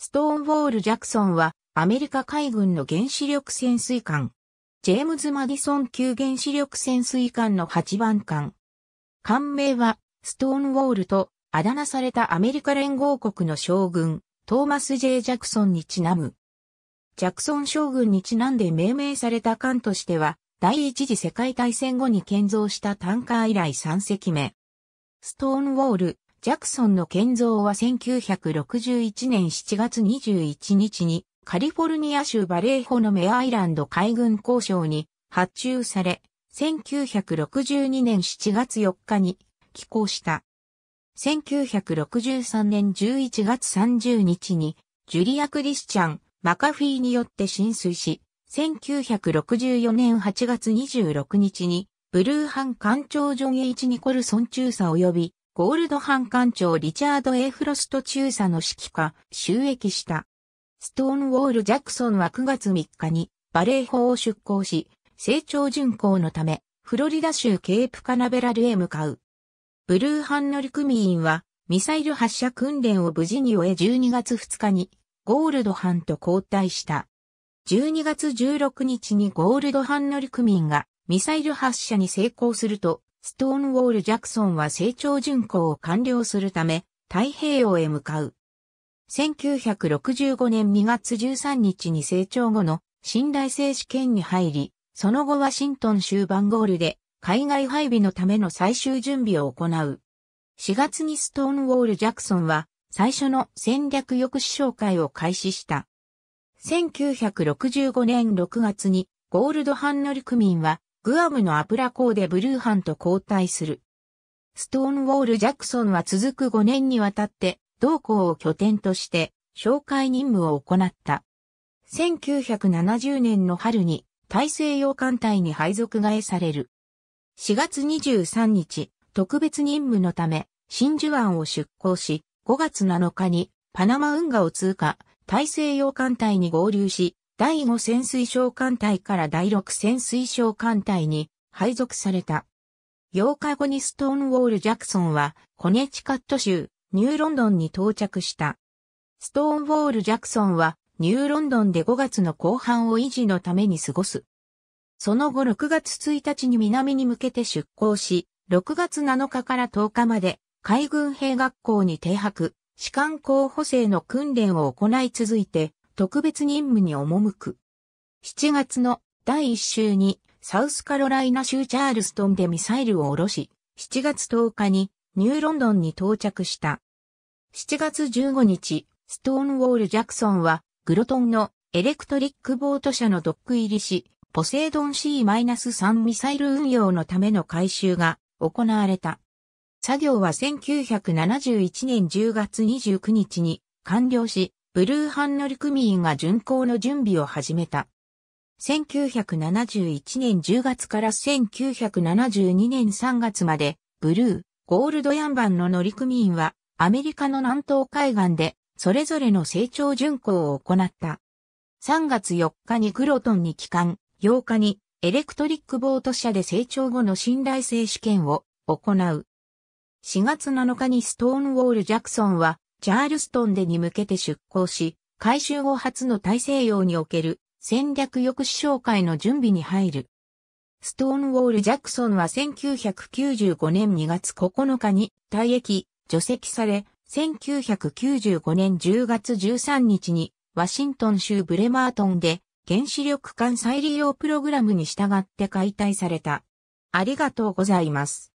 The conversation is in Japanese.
ストーンウォール・ジャクソンはアメリカ海軍の原子力潜水艦。ジェームズ・マディソン級原子力潜水艦の8番艦。艦名はストーンウォールとあだ名されたアメリカ連合国の将軍トーマス・ J・ ジャクソンにちなむ。ジャクソン将軍にちなんで命名された艦としては第一次世界大戦後に建造したタンカー以来3隻目。ストーンウォールジャクソンの建造は1961年7月21日にカリフォルニア州バレーホのメアイランド海軍交渉に発注され、1962年7月4日に寄港した。1963年11月30日にジュリア・クリスチャン・マカフィーによって浸水し、1964年8月26日にブルーハン艦長ジョン・イチ・ニコルソン中佐及びゴールド班艦長リチャード・エフロスト中佐の指揮下、収益した。ストーンウォール・ジャクソンは9月3日にバレー法を出港し、成長巡航のため、フロリダ州ケープカナベラルへ向かう。ブルーハン乗組員は、ミサイル発射訓練を無事に終え12月2日に、ゴールドハンと交代した。12月16日にゴールドハン乗組員が、ミサイル発射に成功すると、ストーンウォール・ジャクソンは成長巡航を完了するため、太平洋へ向かう。1965年2月13日に成長後の信頼性試験に入り、その後ワシントン州バンゴールで海外配備のための最終準備を行う。4月にストーンウォール・ジャクソンは最初の戦略抑止紹介を開始した。1965年6月にゴールドハンノルク民はグアムのアプラ港でブルーハンと交代する。ストーンウォール・ジャクソンは続く5年にわたって、同港を拠点として、哨戒任務を行った。1970年の春に、大西洋艦隊に配属替えされる。4月23日、特別任務のため、真珠湾を出港し、5月7日にパナマ運河を通過、大西洋艦隊に合流し、第5潜水艦艦隊から第6潜水艦艦隊に配属された。8日後にストーンウォール・ジャクソンはコネチカット州ニューロンドンに到着した。ストーンウォール・ジャクソンはニューロンドンで5月の後半を維持のために過ごす。その後6月1日に南に向けて出港し、6月7日から10日まで海軍兵学校に停泊、士官候補生の訓練を行い続いて、特別任務に赴く。7月の第1週にサウスカロライナ州チャールストンでミサイルを下ろし、7月10日にニューロンドンに到着した。7月15日、ストーンウォール・ジャクソンはグロトンのエレクトリックボート社のドック入りし、ポセイドン C-3 ミサイル運用のための改修が行われた。作業は1971年10月29日に完了し、ブルーハン乗組員が巡航の準備を始めた。1971年10月から1972年3月まで、ブルー、ゴールドヤンバンの乗組員は、アメリカの南東海岸で、それぞれの成長巡航を行った。3月4日にクロトンに帰還、8日にエレクトリックボート社で成長後の信頼性試験を行う。4月7日にストーンウォール・ジャクソンはチャールストンでに向けて出港し、改修後初の大西洋における戦略抑止紹介の準備に入る。ストーンウォール・ジャクソンは1995年2月9日に退役、除籍され、1995年10月13日にワシントン州ブレマートンで原子力艦再利用プログラムに従って解体された。ありがとうございます。